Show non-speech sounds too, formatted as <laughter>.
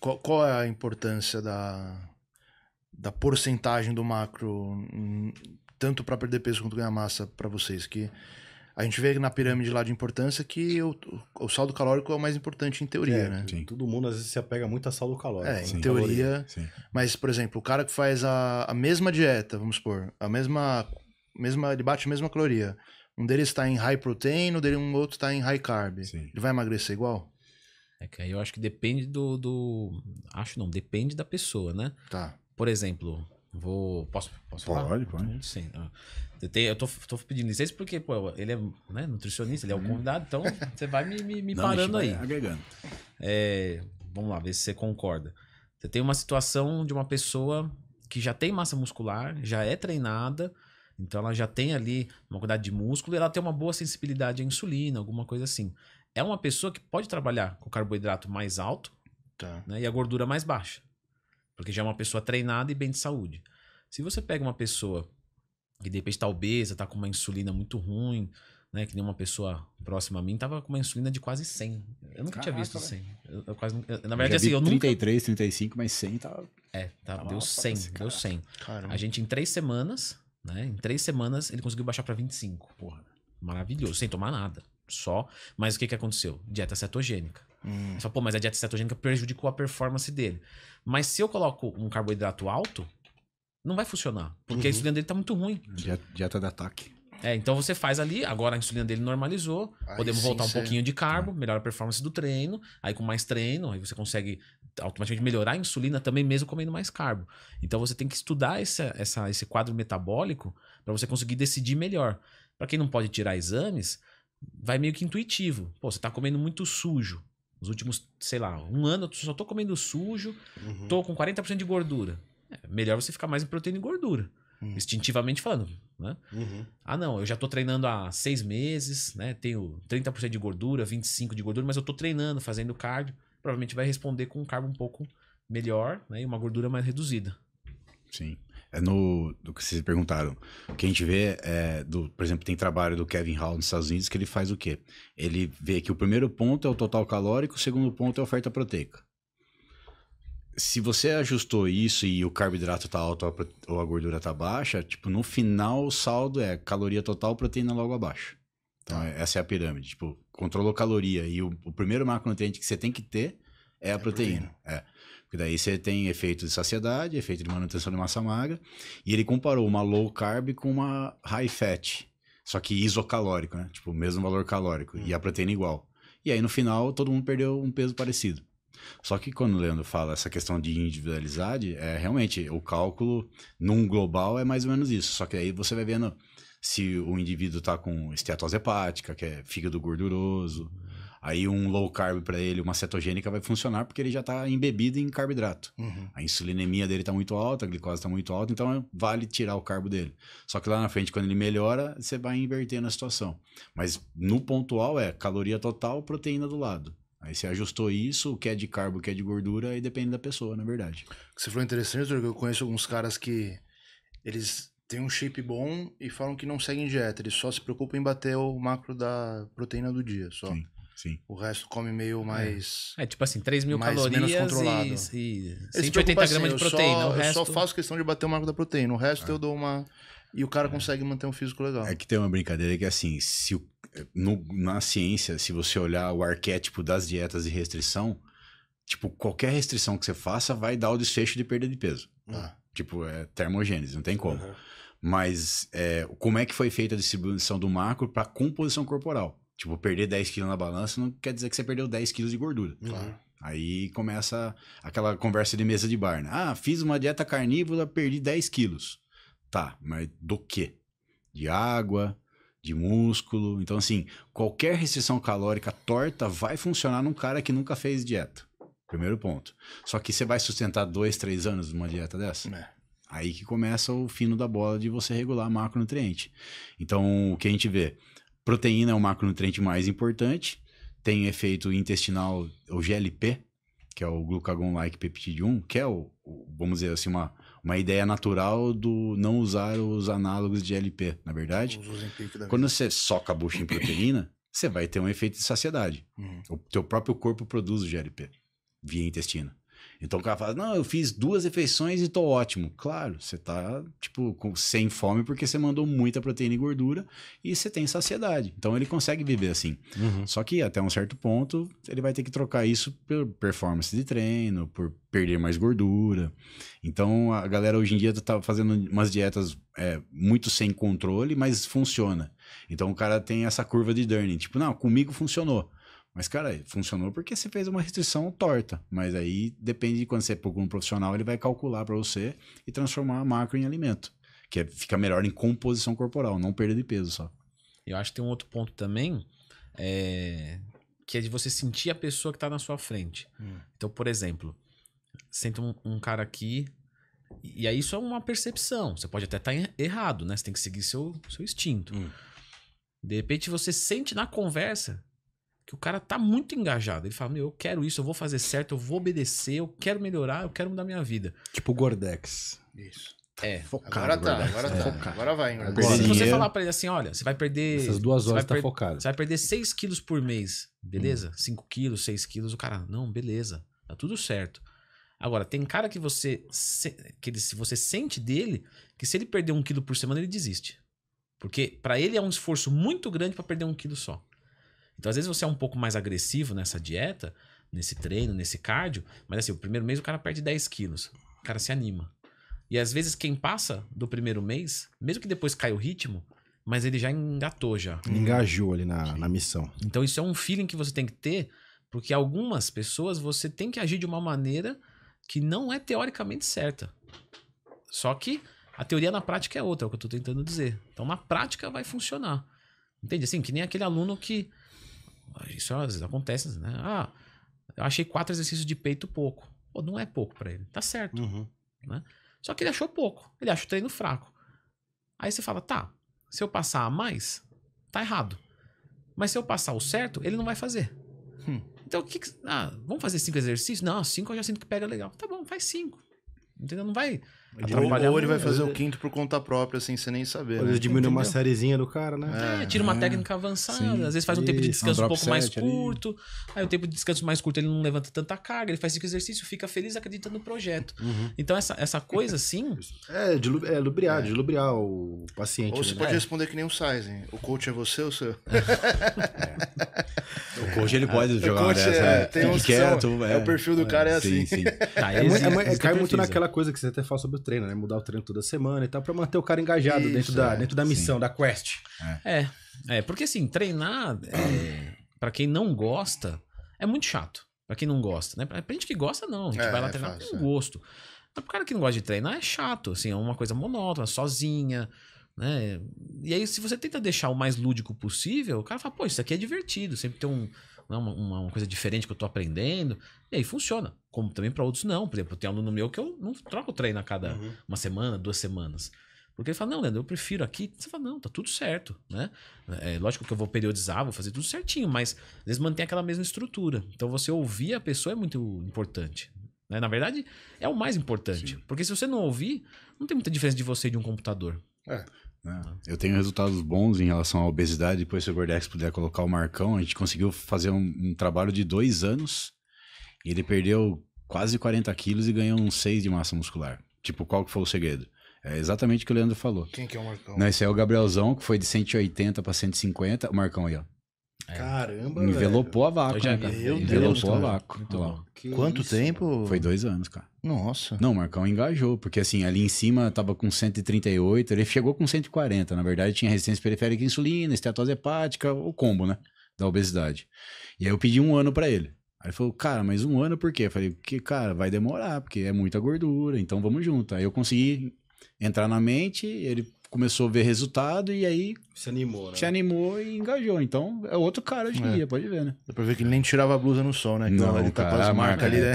qual, qual é a importância da, da porcentagem do macro, tanto para perder peso quanto ganhar massa para vocês? Que a gente vê na pirâmide lá de importância que o, o saldo calórico é o mais importante em teoria, é, né? Sim. Todo mundo às vezes se apega muito a saldo calórico. É, sim. em teoria. Sim. Mas, por exemplo, o cara que faz a, a mesma dieta, vamos supor, a mesma, mesma. Ele bate a mesma caloria. Um deles está em high protein, um, dele um outro está em high carb. Ele vai emagrecer igual? É que aí eu acho que depende do, do. Acho não, depende da pessoa, né? Tá. Por exemplo, vou. Posso, posso pode, falar? Pode, pode. Então, sim. Ah. Eu, tenho, eu tô, tô pedindo licença porque, pô, ele é né, nutricionista, ele é o uhum. convidado, então <laughs> você vai me, me, me não, parando aí. Agregando. É, vamos lá, ver se você concorda. Você tem uma situação de uma pessoa que já tem massa muscular, já é treinada, então ela já tem ali uma quantidade de músculo e ela tem uma boa sensibilidade à insulina, alguma coisa assim é uma pessoa que pode trabalhar com carboidrato mais alto tá. né, e a gordura mais baixa. Porque já é uma pessoa treinada e bem de saúde. Se você pega uma pessoa que de repente está obesa, está com uma insulina muito ruim, né, que uma pessoa próxima a mim estava com uma insulina de quase 100. Eu nunca Caraca, tinha visto 100. Eu, eu quase, na verdade, assim, eu 33, nunca... 35, mas 100 tá... É, tá, tá deu 100, deu cara. 100. Caramba. A gente, em três semanas, né, em três semanas, ele conseguiu baixar para 25. Porra, maravilhoso, sem tomar nada só. Mas o que, que aconteceu? Dieta cetogênica. Hum. Só, pô, mas a dieta cetogênica prejudicou a performance dele. Mas se eu coloco um carboidrato alto, não vai funcionar. Porque uhum. a insulina dele tá muito ruim. Dieta, dieta de ataque. É, então você faz ali, agora a insulina dele normalizou, aí podemos voltar sim, um pouquinho de tá. carbo, melhora a performance do treino, aí com mais treino, aí você consegue automaticamente melhorar a insulina também mesmo comendo mais carbo. Então você tem que estudar essa, essa esse quadro metabólico para você conseguir decidir melhor. Para quem não pode tirar exames, vai meio que intuitivo. Pô, você tá comendo muito sujo. Nos últimos, sei lá, um ano eu só tô comendo sujo, uhum. tô com 40% de gordura. É, melhor você ficar mais em proteína e gordura. Uhum. Instintivamente falando, né? Uhum. Ah, não, eu já tô treinando há seis meses, né? Tenho 30% de gordura, 25% de gordura, mas eu tô treinando, fazendo cardio. Provavelmente vai responder com um carbo um pouco melhor né? e uma gordura mais reduzida. Sim é no do que vocês perguntaram. O que a gente vê é, do, por exemplo, tem trabalho do Kevin Hall nos Estados Unidos que ele faz o quê? Ele vê que o primeiro ponto é o total calórico, o segundo ponto é a oferta proteica. Se você ajustou isso e o carboidrato tá alto ou a gordura tá baixa, tipo, no final o saldo é caloria total, proteína logo abaixo. Então, é, essa é a pirâmide. Tipo, controlou caloria e o, o primeiro macronutriente que você tem que ter é a é proteína. proteína. É. Porque daí você tem efeito de saciedade, efeito de manutenção de massa magra. E ele comparou uma low carb com uma high fat. Só que isocalórico, né? Tipo, o mesmo valor calórico. E a hum. proteína igual. E aí, no final, todo mundo perdeu um peso parecido. Só que quando o Leandro fala essa questão de individualidade, é realmente o cálculo num global é mais ou menos isso. Só que aí você vai vendo se o indivíduo está com esteatose hepática, que é fígado gorduroso, Aí um low carb para ele, uma cetogênica vai funcionar porque ele já está embebido em carboidrato. Uhum. A insulinemia dele está muito alta, a glicose está muito alta, então vale tirar o carbo dele. Só que lá na frente, quando ele melhora, você vai invertendo a situação. Mas no pontual é caloria total, proteína do lado. Aí você ajustou isso, o que é de carbo, o que é de gordura, aí depende da pessoa, na verdade. Você falou é interessante, porque eu conheço alguns caras que eles têm um shape bom e falam que não seguem dieta, eles só se preocupam em bater o macro da proteína do dia, só. Sim. Sim. O resto come meio é. mais. É, é tipo assim, 3 mil mais, calorias. Menos controlado. E, e 180 tipo, gramas tipo assim, de proteína. Eu, só, resto... eu só faço questão de bater o marco da proteína. O resto é. eu dou uma. E o cara é. consegue manter um físico legal. É que tem uma brincadeira que, assim, se o, no, na ciência, se você olhar o arquétipo das dietas de restrição, tipo, qualquer restrição que você faça vai dar o desfecho de perda de peso. Ah. Tipo, é termogênese, não tem como. Uhum. Mas é, como é que foi feita a distribuição do macro para composição corporal? Tipo, perder 10 quilos na balança não quer dizer que você perdeu 10 quilos de gordura. Claro. Aí começa aquela conversa de mesa de bar, né? Ah, fiz uma dieta carnívora, perdi 10 quilos. Tá, mas do quê? De água, de músculo. Então, assim, qualquer restrição calórica torta vai funcionar num cara que nunca fez dieta. Primeiro ponto. Só que você vai sustentar dois, três anos numa dieta dessa? É. Aí que começa o fino da bola de você regular macronutriente. Então, o que a gente vê? Proteína é o macronutriente mais importante, tem efeito intestinal, o GLP, que é o glucagon-like peptide 1, que é o, o, vamos dizer assim, uma, uma ideia natural do não usar os análogos de GLP, na verdade. Quando você soca a bucha em proteína, você vai ter um efeito de saciedade. Uhum. O teu próprio corpo produz o GLP via intestino. Então o cara fala, não, eu fiz duas refeições e tô ótimo. Claro, você tá, tipo, com, sem fome porque você mandou muita proteína e gordura e você tem saciedade. Então ele consegue viver assim. Uhum. Só que até um certo ponto ele vai ter que trocar isso por performance de treino, por perder mais gordura. Então a galera hoje em dia tá fazendo umas dietas é, muito sem controle, mas funciona. Então o cara tem essa curva de learning. Tipo, não, comigo funcionou. Mas, cara, funcionou porque você fez uma restrição torta. Mas aí depende de quando você procura é um profissional, ele vai calcular para você e transformar a macro em alimento. Que é, fica melhor em composição corporal, não perda de peso só. Eu acho que tem um outro ponto também, é, que é de você sentir a pessoa que está na sua frente. Hum. Então, por exemplo, senta um, um, cara aqui, e aí isso é uma percepção. Você pode até estar tá errado, né? Você tem que seguir seu, seu instinto. Hum. De repente você sente na conversa que o cara tá muito engajado. Ele fala: Meu, eu quero isso, eu vou fazer certo, eu vou obedecer, eu quero melhorar, eu quero mudar minha vida. Tipo o Gordex. Isso. É. Tá tá, tá. é, focado, agora tá, agora tá. É. Agora vai, agora. Se você falar pra ele assim, olha, você vai perder. Essas duas horas tá focado. Você vai perder 6 quilos por mês, hum. beleza? Hum. 5 quilos, 6 quilos, o cara, não, beleza, tá tudo certo. Agora, tem cara que você que ele, se você sente dele que se ele perder um quilo por semana, ele desiste. Porque para ele é um esforço muito grande para perder um quilo só. Então, às vezes, você é um pouco mais agressivo nessa dieta, nesse treino, nesse cardio, mas assim, o primeiro mês o cara perde 10 quilos. O cara se anima. E às vezes quem passa do primeiro mês, mesmo que depois caia o ritmo, mas ele já engatou já. Hum. Engajou ali na, na missão. Então isso é um feeling que você tem que ter, porque algumas pessoas você tem que agir de uma maneira que não é teoricamente certa. Só que a teoria na prática é outra, é o que eu estou tentando dizer. Então na prática vai funcionar. Entende? Assim, que nem aquele aluno que ah, isso às vezes acontece, né? Ah, eu achei quatro exercícios de peito pouco. Pô, não é pouco para ele. Tá certo. Uhum. Né? Só que ele achou pouco. Ele acha o treino fraco. Aí você fala, tá, se eu passar a mais, tá errado. Mas se eu passar o certo, ele não vai fazer. Hum. Então, o que, que ah, vamos fazer cinco exercícios? Não, cinco eu já sinto que pega legal. Tá bom, faz cinco. Entendeu? Não vai ou, ou ele vai fazer o quinto por conta própria, sem você nem saber. Ou né? diminui uma sériezinha do cara, né? É. é, tira uma é. técnica avançada. Sim. Às vezes faz um tempo de descanso um, um pouco mais curto. Aí o tempo de descanso mais curto ele não levanta tanta carga, ele faz cinco exercício fica feliz, acredita no projeto. Uhum. Então essa, essa coisa assim. É, de, é lubriar, é. de lubriar o paciente. Ou você né? pode é. responder que nem o Sizen. O coach é você ou o seu? É. <laughs> o coach ele pode jogar o coach dessa, é, tem Fique quieto. é. o perfil do cara é, assim. Sim, tá, cai muito naquela coisa que você até fala sobre o treino, né? Mudar o treino toda semana e tal, pra manter o cara engajado Isso, dentro, da, é. dentro da missão, sim. da quest. É. é. é, porque assim, treinar, é, para quem não gosta, é muito chato. Pra quem não gosta, né? Pra gente que gosta, não. A gente é, vai lá é treinar fácil, com gosto. Mas pro cara que não gosta de treinar, é chato, assim, é uma coisa monótona, sozinha. Né? E aí, se você tenta deixar o mais lúdico possível, o cara fala, pô, isso aqui é divertido, sempre tem um, né, uma, uma, coisa diferente que eu tô aprendendo. E aí funciona. Como também para outros não. Por exemplo, tem aluno meu que eu não troco treino a cada uhum. uma semana, duas semanas. Porque ele fala, não, Leandro, eu prefiro aqui. Você fala, não, tá tudo certo, né? É, lógico que eu vou periodizar, vou fazer tudo certinho, mas às vezes mantém aquela mesma estrutura. Então você ouvir a pessoa é muito importante. Né? Na verdade, é o mais importante. Sim. Porque se você não ouvir, não tem muita diferença de você e de um computador. É. É. Né? Eu tenho resultados bons em relação à obesidade. Depois, se o Gordex puder colocar o Marcão, a gente conseguiu fazer um, um trabalho de dois anos. E ele perdeu quase 40 quilos e ganhou uns 6 de massa muscular. Tipo, qual que foi o segredo? É exatamente o que o Leandro falou. Quem que é o Marcão? Esse é o Gabrielzão, que foi de 180 para 150. O Marcão aí, ó. É. Caramba. Envelopou velho. a vácuo. já né, vi. Meu Envelopou Deus, a vácuo. Que Quanto isso? tempo? Foi dois anos, cara. Nossa. Não, o Marcão engajou, porque assim, ali em cima tava com 138, ele chegou com 140. Na verdade, tinha resistência periférica à insulina, estetose hepática, o combo, né? Da obesidade. E aí eu pedi um ano para ele. Aí ele falou, cara, mas um ano por quê? Eu falei, porque, cara, vai demorar, porque é muita gordura, então vamos junto. Aí eu consegui entrar na mente, ele começou a ver resultado e aí. Se animou, né? Se animou e engajou. Então é outro cara hoje em é. pode ver, né? Dá pra ver que ele nem tirava a blusa no sol, né? Não, não ele tá com as marcas ali, é. né?